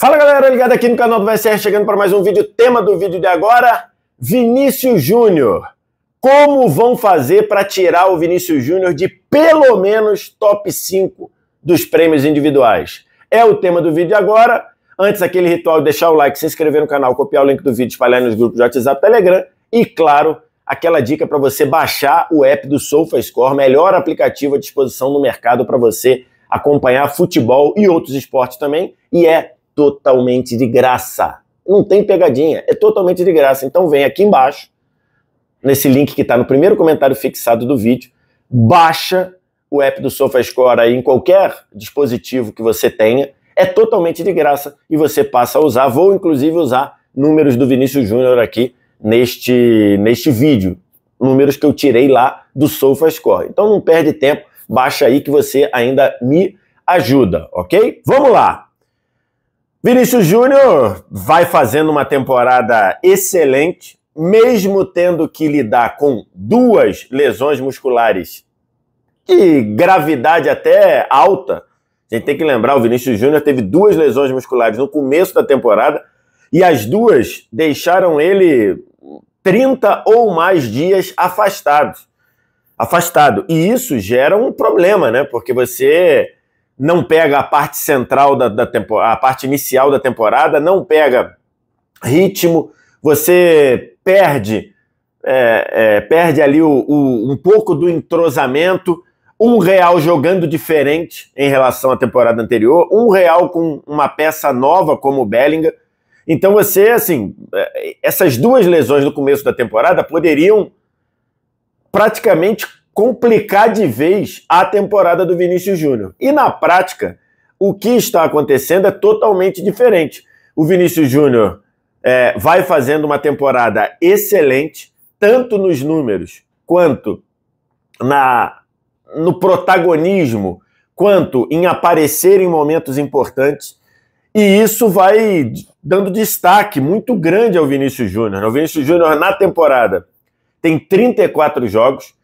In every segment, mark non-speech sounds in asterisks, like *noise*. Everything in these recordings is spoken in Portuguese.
Fala galera, ligado aqui no canal do VSR, chegando para mais um vídeo. Tema do vídeo de agora: Vinícius Júnior. Como vão fazer para tirar o Vinícius Júnior de pelo menos top 5 dos prêmios individuais? É o tema do vídeo de agora. Antes, aquele ritual de deixar o like, se inscrever no canal, copiar o link do vídeo, espalhar nos grupos de WhatsApp, Telegram e, claro, aquela dica para você baixar o app do SofaScore, melhor aplicativo à disposição no mercado para você acompanhar futebol e outros esportes também, e é totalmente de graça. Não tem pegadinha, é totalmente de graça. Então vem aqui embaixo, nesse link que está no primeiro comentário fixado do vídeo, baixa o app do SofaScore aí em qualquer dispositivo que você tenha. É totalmente de graça e você passa a usar. Vou inclusive usar números do Vinícius Júnior aqui neste, neste vídeo. Números que eu tirei lá do SofaScore. Então não perde tempo, baixa aí que você ainda me ajuda, ok? Vamos lá! Vinícius Júnior vai fazendo uma temporada excelente, mesmo tendo que lidar com duas lesões musculares e gravidade até alta. A gente tem que lembrar, o Vinícius Júnior teve duas lesões musculares no começo da temporada e as duas deixaram ele 30 ou mais dias afastado. Afastado. E isso gera um problema, né? Porque você não pega a parte central da, da a parte inicial da temporada, não pega ritmo, você perde, é, é, perde ali o, o, um pouco do entrosamento, um real jogando diferente em relação à temporada anterior, um real com uma peça nova como o Bellingham. Então você, assim, é, essas duas lesões no começo da temporada poderiam praticamente complicar de vez a temporada do Vinícius Júnior. E na prática, o que está acontecendo é totalmente diferente. O Vinícius Júnior é, vai fazendo uma temporada excelente, tanto nos números quanto na, no protagonismo, quanto em aparecer em momentos importantes. E isso vai dando destaque muito grande ao Vinícius Júnior. O Vinícius Júnior, na temporada, tem 34 jogos,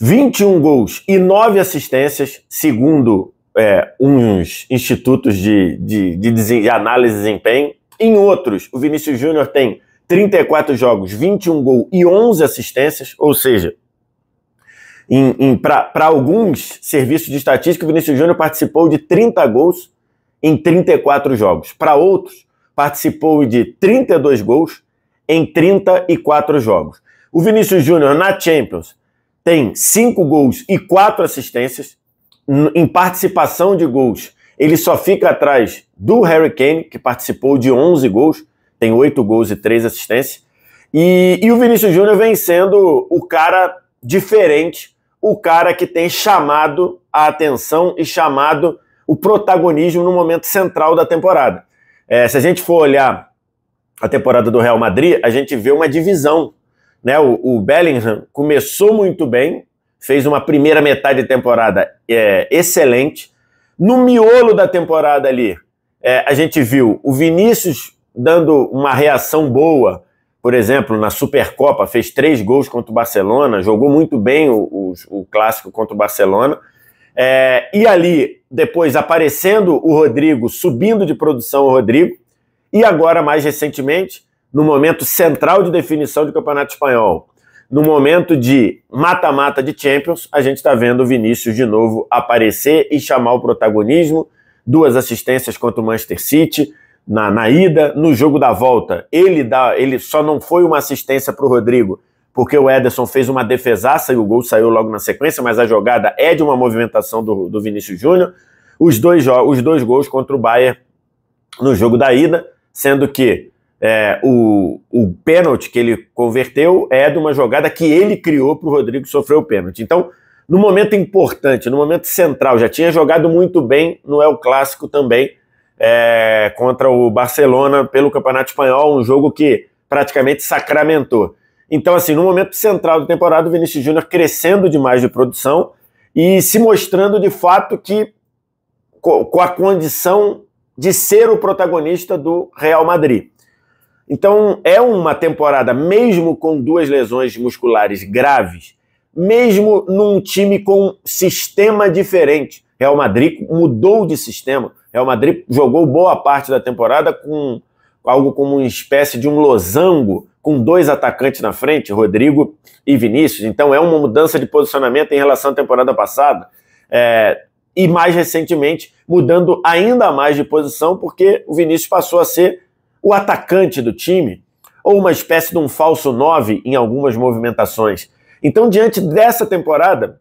21 gols e 9 assistências, segundo é, uns institutos de, de, de, de análise de desempenho. Em outros, o Vinícius Júnior tem 34 jogos, 21 gols e 11 assistências, ou seja, para alguns serviços de estatística, o Vinícius Júnior participou de 30 gols em 34 jogos. Para outros, participou de 32 gols em 34 jogos. O Vinícius Júnior na Champions tem cinco gols e quatro assistências. Em participação de gols, ele só fica atrás do Harry Kane, que participou de 11 gols, tem oito gols e três assistências. E, e o Vinícius Júnior vem sendo o cara diferente, o cara que tem chamado a atenção e chamado o protagonismo no momento central da temporada. É, se a gente for olhar a temporada do Real Madrid, a gente vê uma divisão né? O, o Bellingham começou muito bem, fez uma primeira metade de temporada é, excelente. No miolo da temporada ali, é, a gente viu o Vinícius dando uma reação boa, por exemplo, na Supercopa, fez três gols contra o Barcelona, jogou muito bem o, o, o clássico contra o Barcelona. É, e ali, depois aparecendo o Rodrigo, subindo de produção o Rodrigo, e agora, mais recentemente, no momento central de definição de campeonato espanhol, no momento de mata-mata de Champions, a gente está vendo o Vinícius de novo aparecer e chamar o protagonismo. Duas assistências contra o Manchester City na, na ida, no jogo da volta. Ele dá, ele só não foi uma assistência para o Rodrigo, porque o Ederson fez uma defesaça e o gol saiu logo na sequência, mas a jogada é de uma movimentação do, do Vinícius Júnior. Os dois, os dois gols contra o Bayern no jogo da ida, sendo que é, o, o pênalti que ele converteu é de uma jogada que ele criou para o Rodrigo sofrer o pênalti. Então, no momento importante, no momento central, já tinha jogado muito bem no El Clássico também, é, contra o Barcelona pelo Campeonato Espanhol, um jogo que praticamente sacramentou. Então, assim, no momento central da temporada, o Vinícius Júnior crescendo demais de produção e se mostrando de fato que com a condição de ser o protagonista do Real Madrid. Então é uma temporada, mesmo com duas lesões musculares graves, mesmo num time com sistema diferente. Real Madrid mudou de sistema. Real Madrid jogou boa parte da temporada com algo como uma espécie de um losango, com dois atacantes na frente, Rodrigo e Vinícius. Então é uma mudança de posicionamento em relação à temporada passada. É, e mais recentemente, mudando ainda mais de posição, porque o Vinícius passou a ser o atacante do time, ou uma espécie de um falso 9 em algumas movimentações. Então, diante dessa temporada,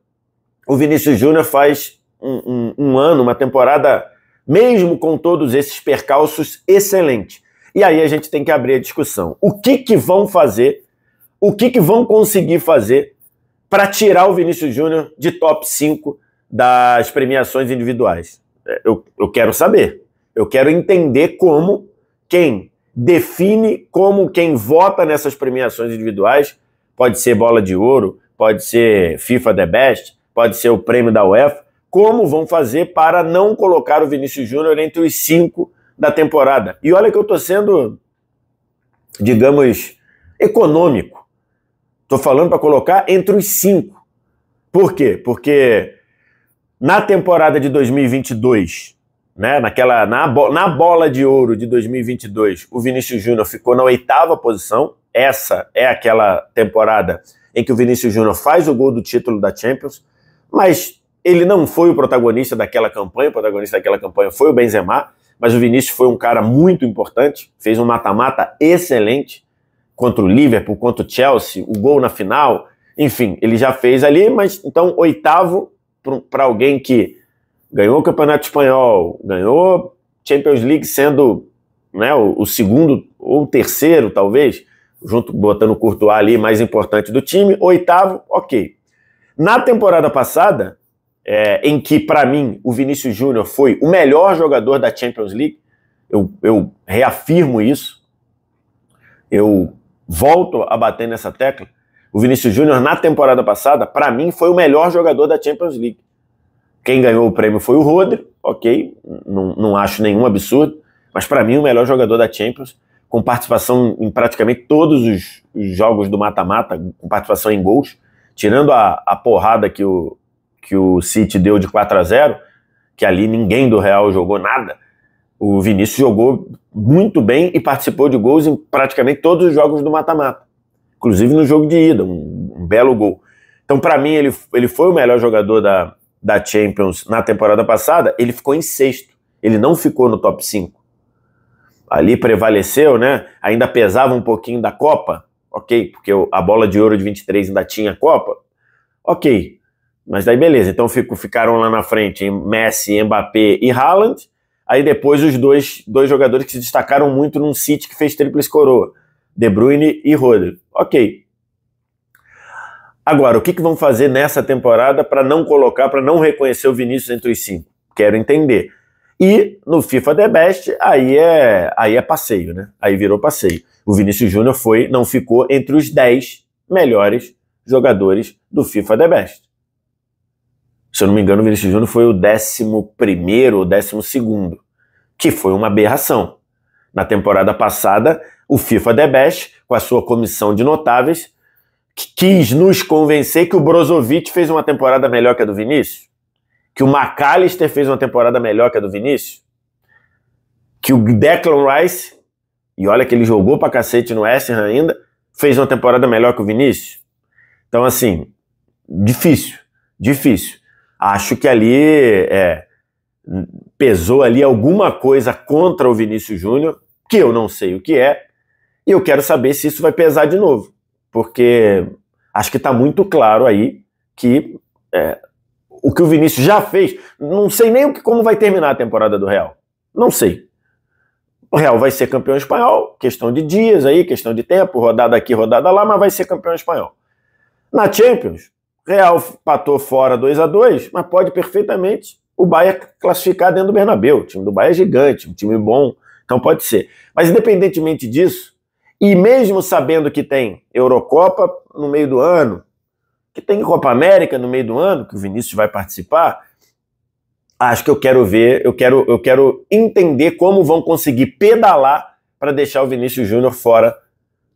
o Vinícius Júnior faz um, um, um ano, uma temporada, mesmo com todos esses percalços, excelente. E aí a gente tem que abrir a discussão. O que, que vão fazer? O que, que vão conseguir fazer para tirar o Vinícius Júnior de top 5 das premiações individuais? É, eu, eu quero saber. Eu quero entender como quem define como quem vota nessas premiações individuais, pode ser bola de ouro, pode ser FIFA The Best, pode ser o prêmio da UEFA, como vão fazer para não colocar o Vinícius Júnior entre os cinco da temporada. E olha que eu estou sendo, digamos, econômico. Estou falando para colocar entre os cinco. Por quê? Porque na temporada de 2022 né? Naquela na, na bola de ouro de 2022, o Vinícius Júnior ficou na oitava posição. Essa é aquela temporada em que o Vinícius Júnior faz o gol do título da Champions, mas ele não foi o protagonista daquela campanha. O protagonista daquela campanha foi o Benzema, mas o Vinícius foi um cara muito importante, fez um mata-mata excelente contra o Liverpool, contra o Chelsea, o gol na final, enfim, ele já fez ali, mas então oitavo para alguém que ganhou o Campeonato Espanhol, ganhou Champions League sendo né, o, o segundo ou o terceiro, talvez, junto botando o Courtois ali, mais importante do time, oitavo, ok. Na temporada passada, é, em que, para mim, o Vinícius Júnior foi o melhor jogador da Champions League, eu, eu reafirmo isso, eu volto a bater nessa tecla, o Vinícius Júnior, na temporada passada, para mim, foi o melhor jogador da Champions League. Quem ganhou o prêmio foi o Rodri, ok, não, não acho nenhum absurdo, mas para mim o melhor jogador da Champions, com participação em praticamente todos os, os jogos do mata-mata, com participação em gols, tirando a, a porrada que o, que o City deu de 4 a 0 que ali ninguém do Real jogou nada, o Vinícius jogou muito bem e participou de gols em praticamente todos os jogos do mata-mata, inclusive no jogo de ida, um, um belo gol. Então, para mim, ele, ele foi o melhor jogador da, da Champions na temporada passada, ele ficou em sexto. Ele não ficou no top 5. Ali prevaleceu, né? Ainda pesava um pouquinho da Copa, ok, porque a bola de ouro de 23 ainda tinha a Copa, ok. Mas daí beleza, então fico, ficaram lá na frente Messi, Mbappé e Haaland. Aí depois os dois, dois jogadores que se destacaram muito num City que fez tríplice coroa, De Bruyne e Rodrigo. Ok. Agora, o que, que vão fazer nessa temporada para não colocar, para não reconhecer o Vinícius entre os cinco? Quero entender. E no FIFA The Best, aí é, aí é passeio, né? Aí virou passeio. O Vinícius Júnior foi, não ficou entre os 10 melhores jogadores do FIFA The Best. Se eu não me engano, o Vinícius Júnior foi o 11 ou 12, que foi uma aberração. Na temporada passada, o FIFA The Best, com a sua comissão de notáveis, quis nos convencer que o Brozovic fez uma temporada melhor que a do Vinícius? Que o McAllister fez uma temporada melhor que a do Vinícius? Que o Declan Rice, e olha que ele jogou pra cacete no West Ham ainda, fez uma temporada melhor que o Vinícius? Então, assim, difícil, difícil. Acho que ali é, pesou ali alguma coisa contra o Vinícius Júnior, que eu não sei o que é, e eu quero saber se isso vai pesar de novo porque acho que está muito claro aí que é, o que o Vinícius já fez, não sei nem o que, como vai terminar a temporada do Real. Não sei. O Real vai ser campeão espanhol, questão de dias aí, questão de tempo, rodada aqui, rodada lá, mas vai ser campeão espanhol. Na Champions, Real patou fora 2 a 2 mas pode perfeitamente o Bahia classificar dentro do Bernabeu. O time do Bahia é gigante, um time bom, então pode ser. Mas independentemente disso, e mesmo sabendo que tem Eurocopa no meio do ano, que tem Copa América no meio do ano, que o Vinícius vai participar, acho que eu quero ver, eu quero, eu quero entender como vão conseguir pedalar para deixar o Vinícius Júnior fora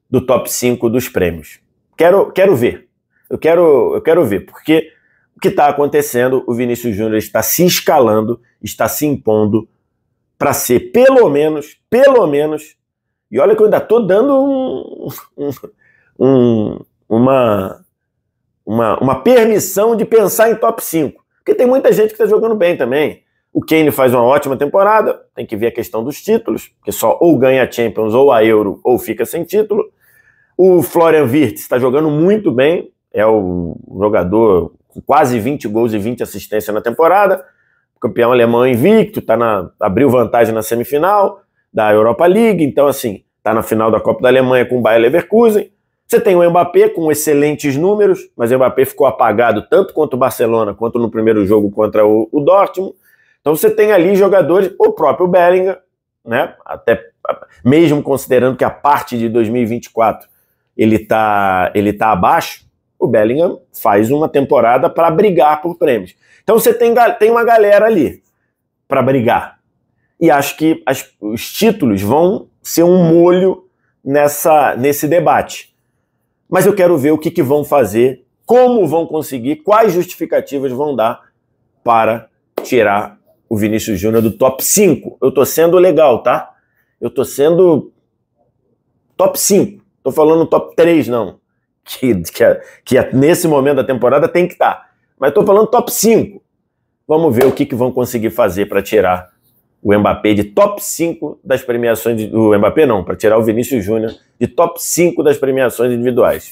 do top 5 dos prêmios. Quero, quero ver. Eu quero, eu quero ver, porque o que está acontecendo, o Vinícius Júnior está se escalando, está se impondo para ser pelo menos, pelo menos e olha que eu ainda estou dando um, um, uma, uma, uma permissão de pensar em top 5. Porque tem muita gente que está jogando bem também. O Kane faz uma ótima temporada, tem que ver a questão dos títulos, que só ou ganha a Champions ou a Euro ou fica sem título. O Florian Wirtz está jogando muito bem, é o jogador com quase 20 gols e 20 assistências na temporada, campeão alemão invicto, tá na, abriu vantagem na semifinal da Europa League, então assim, tá na final da Copa da Alemanha com o Bayer Leverkusen. Você tem o Mbappé com excelentes números, mas o Mbappé ficou apagado tanto contra o Barcelona quanto no primeiro jogo contra o, o Dortmund. Então você tem ali jogadores, o próprio Bellingham, né? Até mesmo considerando que a parte de 2024 ele tá ele tá abaixo, o Bellingham faz uma temporada para brigar por prêmios. Então você tem, tem uma galera ali para brigar e acho que as, os títulos vão ser um molho nessa, nesse debate. Mas eu quero ver o que, que vão fazer, como vão conseguir, quais justificativas vão dar para tirar o Vinícius Júnior do top 5. Eu tô sendo legal, tá? Eu tô sendo top 5. Tô falando top 3, não. *laughs* Que, que, que é, nesse momento da temporada tem que estar. Tá. Mas tô falando top 5. Vamos ver o que, que vão conseguir fazer para tirar o Mbappé de top 5 das premiações. o Mbappé não, para tirar o Vinícius Júnior de top 5 das premiações individuais.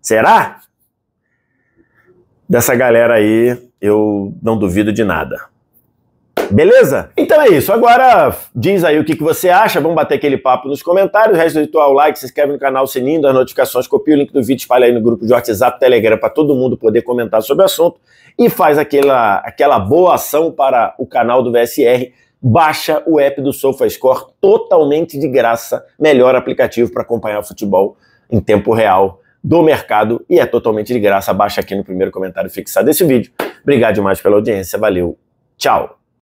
Será? Dessa galera aí, eu não duvido de nada. Beleza? Então é isso. Agora diz aí o que, que você acha. Vamos bater aquele papo nos comentários. O resto do ritual, like, se inscreve no canal, sininho das notificações, copia o link do vídeo, espalha aí no grupo de WhatsApp, Telegram, para todo mundo poder comentar sobre o assunto. E faz aquela, aquela boa ação para o canal do VSR, baixa o app do SofaScore totalmente de graça, melhor aplicativo para acompanhar o futebol em tempo real do mercado e é totalmente de graça. Baixa aqui no primeiro comentário fixado desse vídeo. Obrigado demais pela audiência, valeu, tchau!